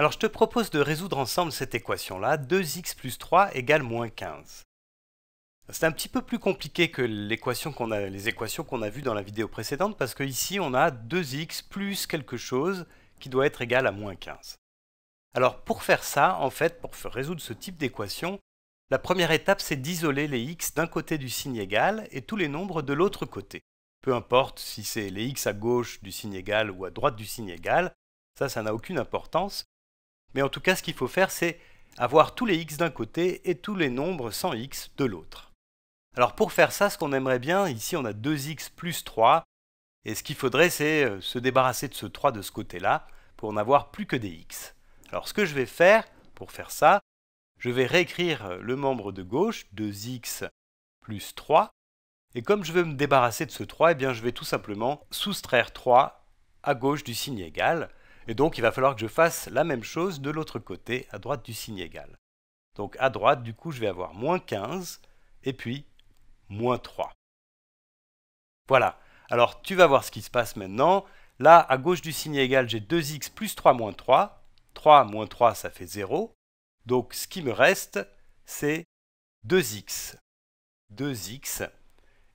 Alors je te propose de résoudre ensemble cette équation-là, 2x plus 3 égale moins 15. C'est un petit peu plus compliqué que les équations qu'on a vues dans la vidéo précédente parce qu'ici on a 2x plus quelque chose qui doit être égal à moins 15. Alors pour faire ça, en fait, pour résoudre ce type d'équation, la première étape c'est d'isoler les x d'un côté du signe égal et tous les nombres de l'autre côté. Peu importe si c'est les x à gauche du signe égal ou à droite du signe égal, ça, ça n'a aucune importance. Mais en tout cas, ce qu'il faut faire, c'est avoir tous les x d'un côté et tous les nombres sans x de l'autre. Alors pour faire ça, ce qu'on aimerait bien, ici on a 2x plus 3, et ce qu'il faudrait, c'est euh, se débarrasser de ce 3 de ce côté-là, pour n'avoir plus que des x. Alors ce que je vais faire, pour faire ça, je vais réécrire euh, le membre de gauche, 2x plus 3, et comme je veux me débarrasser de ce 3, eh bien je vais tout simplement soustraire 3 à gauche du signe égal, et donc il va falloir que je fasse la même chose de l'autre côté, à droite du signe égal. Donc à droite, du coup, je vais avoir moins 15, et puis moins 3. Voilà. Alors tu vas voir ce qui se passe maintenant. Là, à gauche du signe égal, j'ai 2x plus 3 moins 3. 3 moins 3, ça fait 0. Donc ce qui me reste, c'est 2x. 2x.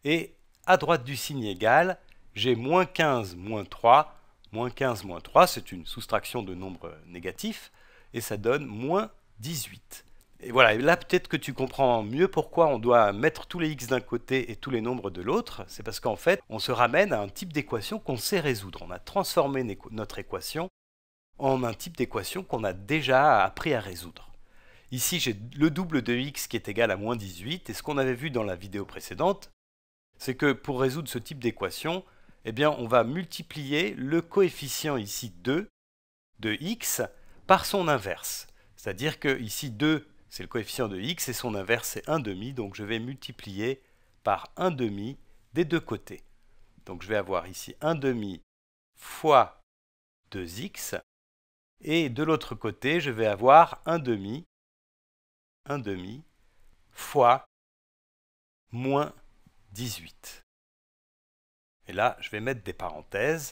Et à droite du signe égal, j'ai moins 15 moins 3, Moins 15, moins 3, c'est une soustraction de nombres négatifs, et ça donne moins 18. Et voilà, là peut-être que tu comprends mieux pourquoi on doit mettre tous les x d'un côté et tous les nombres de l'autre. C'est parce qu'en fait, on se ramène à un type d'équation qu'on sait résoudre. On a transformé notre équation en un type d'équation qu'on a déjà appris à résoudre. Ici, j'ai le double de x qui est égal à moins 18, et ce qu'on avait vu dans la vidéo précédente, c'est que pour résoudre ce type d'équation, eh bien, on va multiplier le coefficient ici 2 de x par son inverse. C'est-à-dire que ici 2, c'est le coefficient de x et son inverse, c'est 1 demi. Donc, je vais multiplier par 1 demi des deux côtés. Donc, je vais avoir ici 1 demi fois 2x. Et de l'autre côté, je vais avoir 1 demi, 1 demi fois moins 18. Et là, je vais mettre des parenthèses,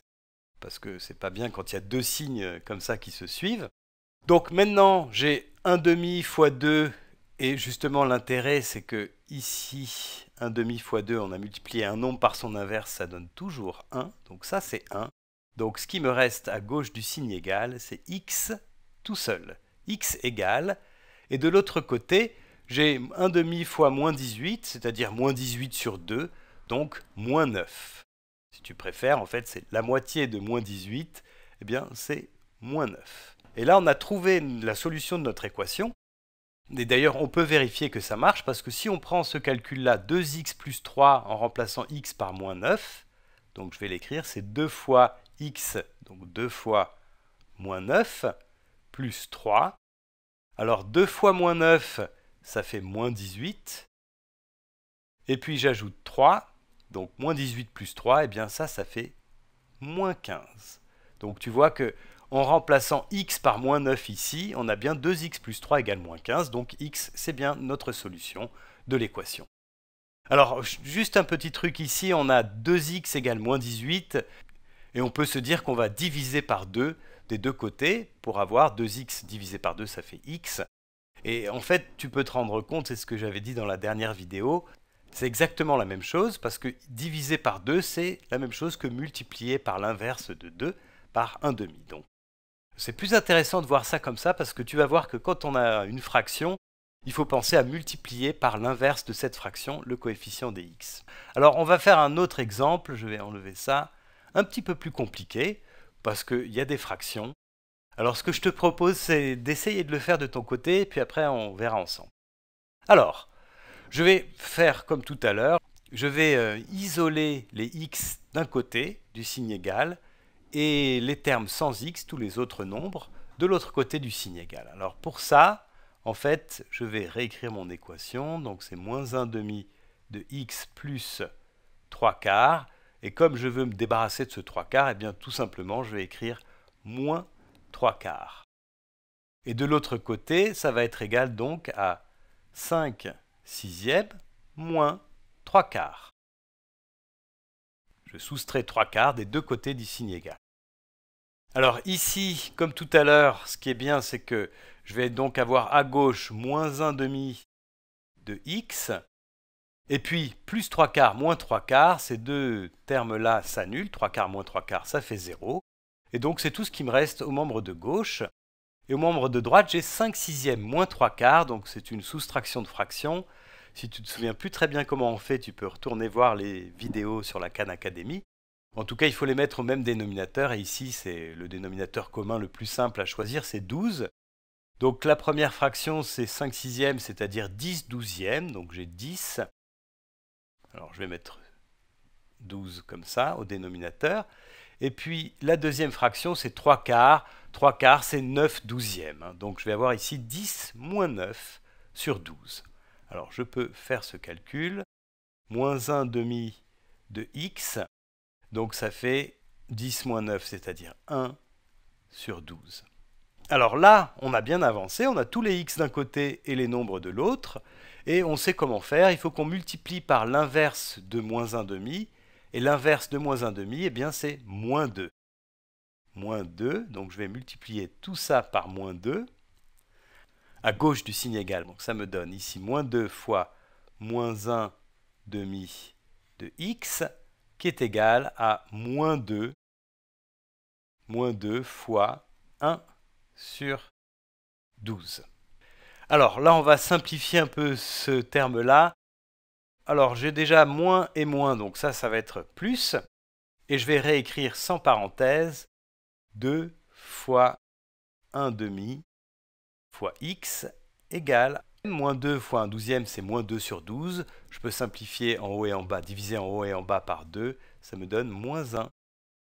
parce que c'est pas bien quand il y a deux signes comme ça qui se suivent. Donc maintenant, j'ai 1 demi fois 2, et justement l'intérêt, c'est que ici, 1 demi fois 2, on a multiplié un nombre par son inverse, ça donne toujours 1, donc ça c'est 1. Donc ce qui me reste à gauche du signe égal, c'est x tout seul, x égal, et de l'autre côté, j'ai 1 demi fois moins 18, c'est-à-dire moins 18 sur 2, donc moins 9 si tu préfères, en fait, c'est la moitié de moins 18, et eh bien, c'est moins 9. Et là, on a trouvé la solution de notre équation. Et d'ailleurs, on peut vérifier que ça marche, parce que si on prend ce calcul-là, 2x plus 3 en remplaçant x par moins 9, donc je vais l'écrire, c'est 2 fois x, donc 2 fois moins 9, plus 3. Alors 2 fois moins 9, ça fait moins 18. Et puis j'ajoute 3, donc moins 18 plus 3, et eh bien ça, ça fait moins 15. Donc tu vois qu'en remplaçant x par moins 9 ici, on a bien 2x plus 3 égale moins 15, donc x c'est bien notre solution de l'équation. Alors juste un petit truc ici, on a 2x égale moins 18, et on peut se dire qu'on va diviser par 2 des deux côtés pour avoir 2x divisé par 2 ça fait x. Et en fait, tu peux te rendre compte, c'est ce que j'avais dit dans la dernière vidéo, c'est exactement la même chose parce que diviser par 2, c'est la même chose que multiplier par l'inverse de 2 par 1 demi. c'est plus intéressant de voir ça comme ça parce que tu vas voir que quand on a une fraction, il faut penser à multiplier par l'inverse de cette fraction le coefficient dx. x. Alors on va faire un autre exemple, je vais enlever ça, un petit peu plus compliqué, parce qu'il y a des fractions. Alors ce que je te propose c'est d'essayer de le faire de ton côté, et puis après on verra ensemble. Alors, je vais faire comme tout à l'heure, je vais euh, isoler les x d'un côté du signe égal et les termes sans x, tous les autres nombres, de l'autre côté du signe égal. Alors pour ça, en fait, je vais réécrire mon équation, donc c'est moins 1 demi de x plus 3 quarts, et comme je veux me débarrasser de ce 3 quarts, eh bien tout simplement je vais écrire moins 3 quarts. Et de l'autre côté, ça va être égal donc à 5 sixième moins 3 quarts. Je soustrais 3 quarts des deux côtés du signe égal. Alors ici, comme tout à l'heure, ce qui est bien, c'est que je vais donc avoir à gauche moins 1 demi de x, et puis plus 3 quarts moins 3 quarts, ces deux termes-là s'annulent, 3 quarts moins 3 quarts, ça fait 0, et donc c'est tout ce qui me reste au membre de gauche, et au membre de droite, j'ai 5 sixièmes moins 3 quarts, donc c'est une soustraction de fractions. Si tu ne te souviens plus très bien comment on fait, tu peux retourner voir les vidéos sur la Khan Academy. En tout cas, il faut les mettre au même dénominateur, et ici, c'est le dénominateur commun le plus simple à choisir, c'est 12. Donc la première fraction, c'est 5 sixièmes, c'est-à-dire 10 douzièmes, donc j'ai 10. Alors je vais mettre 12 comme ça au dénominateur. Et puis la deuxième fraction, c'est 3 quarts, 3 quarts, c'est 9 douzièmes. Donc je vais avoir ici 10 moins 9 sur 12. Alors je peux faire ce calcul. Moins 1 demi de x. Donc ça fait 10 moins 9, c'est-à-dire 1 sur 12. Alors là, on a bien avancé, on a tous les x d'un côté et les nombres de l'autre, et on sait comment faire, il faut qu'on multiplie par l'inverse de moins 1 demi, et l'inverse de moins 1 demi, eh bien c'est moins 2 moins 2. Donc je vais multiplier tout ça par moins 2 à gauche du signe égal. Donc ça me donne ici moins 2 fois moins 1 demi de x qui est égal à moins 2 moins 2 fois 1 sur 12. Alors là, on va simplifier un peu ce terme-là. Alors j'ai déjà moins et moins, donc ça, ça va être plus. Et je vais réécrire sans parenthèse 2 fois 1 demi fois x égale moins 2 fois 1 douzième, c'est moins 2 sur 12. Je peux simplifier en haut et en bas, diviser en haut et en bas par 2, ça me donne moins 1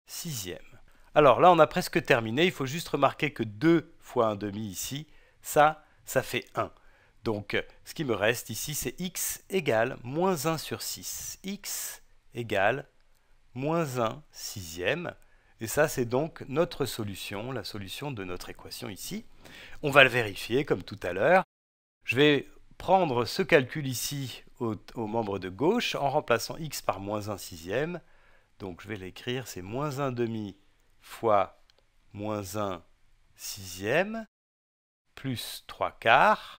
sixième. Alors là, on a presque terminé. Il faut juste remarquer que 2 fois 1 demi ici, ça, ça fait 1. Donc, ce qui me reste ici, c'est x égale moins 1 sur 6. x égale moins 1 sixième. Et ça, c'est donc notre solution, la solution de notre équation ici. On va le vérifier comme tout à l'heure. Je vais prendre ce calcul ici au, membre de gauche en remplaçant x par moins 1 sixième. Donc je vais l'écrire, c'est moins 1 demi fois moins 1 sixième plus 3 quarts.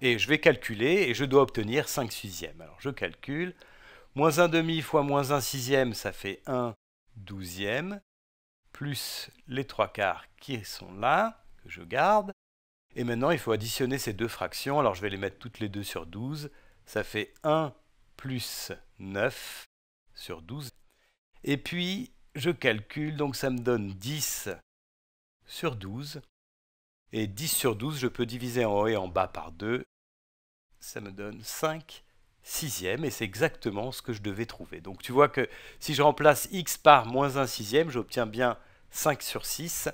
Et je vais calculer et je dois obtenir 5 sixièmes. Alors je calcule. Moins 1 demi fois moins 1 sixième, ça fait 1 douzième, plus les trois quarts qui sont là, que je garde. Et maintenant, il faut additionner ces deux fractions. Alors, je vais les mettre toutes les deux sur 12. Ça fait 1 plus 9 sur 12. Et puis, je calcule, donc ça me donne 10 sur 12. Et 10 sur 12, je peux diviser en haut et en bas par 2. Ça me donne 5 sixième, et c'est exactement ce que je devais trouver. Donc tu vois que si je remplace x par moins 1 sixième, j'obtiens bien 5 sur 6.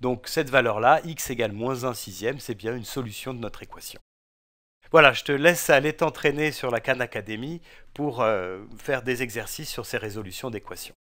Donc cette valeur-là, x égale moins 1 sixième, c'est bien une solution de notre équation. Voilà, je te laisse aller t'entraîner sur la Khan Academy pour euh, faire des exercices sur ces résolutions d'équations.